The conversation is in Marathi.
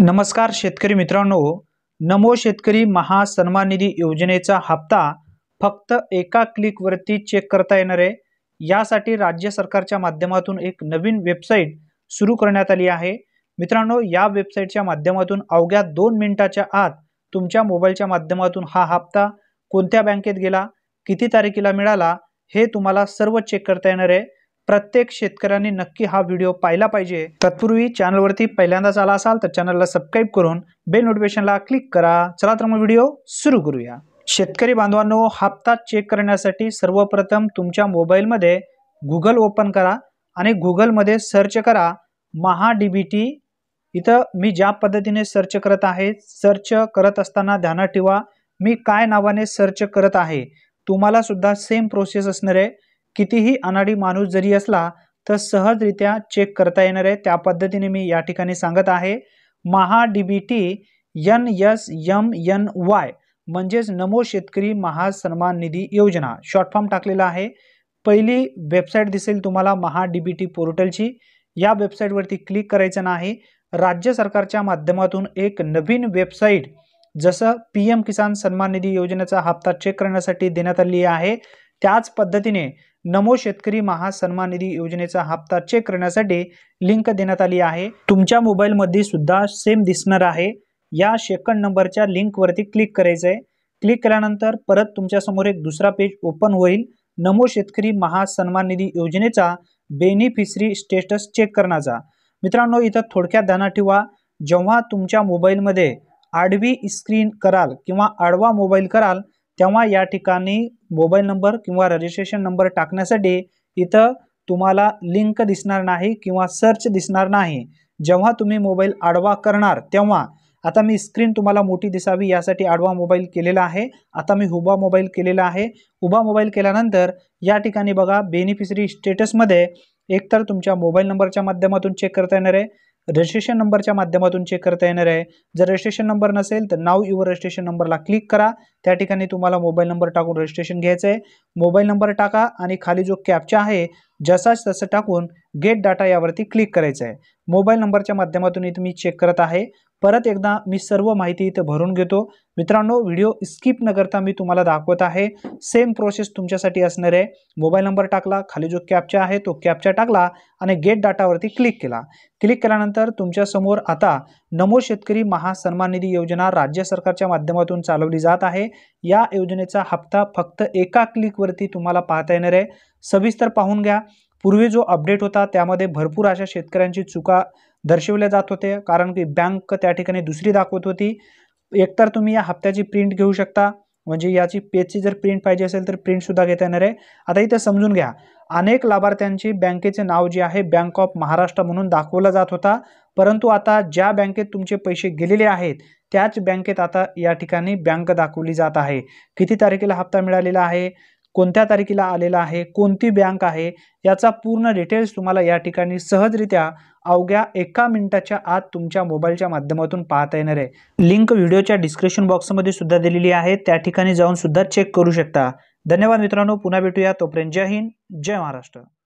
नमस्कार शेतकरी मित्रांनो नमो शेतकरी महासन्मान निधी योजनेचा हप्ता फक्त एका क्लिकवरती चेक करता येणार आहे यासाठी राज्य सरकारच्या माध्यमातून एक नवीन वेबसाईट सुरू करण्यात आली आहे मित्रांनो या वेबसाईटच्या माध्यमातून अवघ्या दोन मिनिटाच्या आत तुमच्या मोबाईलच्या माध्यमातून हा हप्ता कोणत्या बँकेत गेला किती तारखेला मिळाला हे तुम्हाला सर्व चेक करता येणार आहे प्रत्येक शेतकऱ्यांनी नक्की हा व्हिडिओ पाहिला पाहिजे तत्पूर्वी चॅनलवरती पहिल्यांदाच आला असाल तर चॅनलला सबस्क्राईब करून बेल नोटिफिकेशनला क्लिक करा चला तर मग व्हिडिओ सुरू करूया शेतकरी बांधवांनो हप्ता चेक करण्यासाठी सर्वप्रथम तुमच्या मोबाईलमध्ये गुगल ओपन करा आणि गुगलमध्ये सर्च करा महा डीबीटी इथं मी ज्या पद्धतीने सर्च करत आहे सर्च करत असताना ध्यानात ठेवा मी काय नावाने सर्च करत आहे तुम्हाला सुद्धा सेम प्रोसेस असणार आहे कितीही अनाडी माणूस जरी असला तर सहजरित्या चेक करता येणार आहे त्या पद्धतीने मी या ठिकाणी सांगत आहे Maha D B T N S Y म्हणजेच नमो शेतकरी महासन्मान निधी योजना शॉर्ट फॉर्म टाकलेला आहे पहिली वेबसाईट दिसेल तुम्हाला महा डी बी टी पोर्टलची या वेबसाईटवरती क्लिक करायचं नाही राज्य सरकारच्या माध्यमातून एक नवीन वेबसाईट जसं पी एम किसान सन्मान निधी योजनेचा हप्ता चेक करण्यासाठी देण्यात आली आहे त्याच पद्धतीने नमो शेतकरी महासन्मान निधी योजनेचा हप्ता चेक करण्यासाठी लिंक देण्यात आली आहे तुमच्या मोबाईलमध्ये सुद्धा सेम दिसणार आहे या सेकंड नंबरच्या लिंकवरती क्लिक करायचं आहे क्लिक केल्यानंतर परत तुमच्यासमोर एक दुसरा पेज ओपन होईल नमो शेतकरी महासन्मान निधी योजनेचा बेनिफिशरी स्टेटस चेक करण्याचा मित्रांनो इथं थोडक्यात ध्यानात ठेवा जेव्हा तुमच्या मोबाईलमध्ये आडवी स्क्रीन कराल किंवा आडवा मोबाईल कराल तेव्हा या ठिकाणी मोबाईल नंबर किंवा रजिस्ट्रेशन नंबर टाकण्यासाठी इथं तुम्हाला लिंक दिसणार नाही किंवा सर्च दिसणार नाही जेव्हा तुम्ही मोबाईल आडवा करणार तेव्हा आता मी स्क्रीन तुम्हाला मोठी दिसावी यासाठी आडवा मोबाईल केलेला आहे आता मी हुबा मोबाईल केलेला आहे उभा मोबाईल केल्यानंतर या ठिकाणी बघा बेनिफिशरी स्टेटसमध्ये एकतर तुमच्या मोबाईल नंबरच्या माध्यमातून चेक करता येणार आहे रजिस्ट्रेशन नंबरच्या माध्यमातून चेक करता येणार आहे जर रजिस्ट्रेशन नंबर नसेल तर नाव युवर रजिस्ट्रेशन नंबरला क्लिक करा त्या ठिकाणी तुम्हाला मोबाईल नंबर टाकून रजिस्ट्रेशन घ्यायचं आहे मोबाईल नंबर टाका आणि खाली जो कॅपचा आहे जसाच तसं टाकून गेट डाटा यावरती क्लिक करायचं आहे मोबाईल नंबरच्या माध्यमातूनही तुम्ही चेक करत आहे परत एकदा मी सर्व माहिती इथे भरून घेतो मित्रांनो व्हिडिओ स्किप न करता मी तुम्हाला दाखवत आहे सेम प्रोसेस तुमच्यासाठी असणार आहे मोबाईल नंबर टाकला खाली जो कॅपचा आहे तो कॅपचा टाकला आणि गेट डाटावरती क्लिक केला क्लिक केल्यानंतर तुमच्यासमोर आता नमो शेतकरी महासन्मान निधी योजना राज्य सरकारच्या माध्यमातून चालवली जात आहे या योजनेचा हप्ता फक्त एका क्लिकवरती तुम्हाला पाहता येणार आहे सविस्तर पाहून घ्या पूर्वी जो अपडेट होता त्यामध्ये भरपूर अशा शेतकऱ्यांची चुका दर्शवल्या जात होते कारण की बँक त्या ठिकाणी दुसरी दाखवत होती एकतर तुम्ही या हप्त्याची प्रिंट घेऊ शकता म्हणजे याची पेजची जर प्रिंट पाहिजे असेल तर प्रिंटसुद्धा घेता येणार आहे आता इथं समजून घ्या अनेक लाभार्थ्यांची बँकेचे नाव जे आहे बँक ऑफ महाराष्ट्र म्हणून दाखवला जात होता परंतु आता ज्या बँकेत तुमचे पैसे गेलेले आहेत त्याच बँकेत आता या ठिकाणी बँक दाखवली जात आहे किती तारखेला हप्ता मिळालेला आहे कोणत्या तारखेला आलेला आहे कोणती बँक आहे याचा पूर्ण डिटेल्स तुम्हाला या ठिकाणी सहजरित्या अवघ्या एका मिनिटाच्या आत तुमच्या मोबाईलच्या माध्यमातून पाहता येणार आहे लिंक व्हिडिओच्या डिस्क्रिप्शन बॉक्समध्ये सुद्धा दिलेली आहे त्या ठिकाणी जाऊन सुद्धा चेक करू शकता धन्यवाद मित्रांनो पुन्हा भेटूया तोपर्यंत जय हिंद जय महाराष्ट्र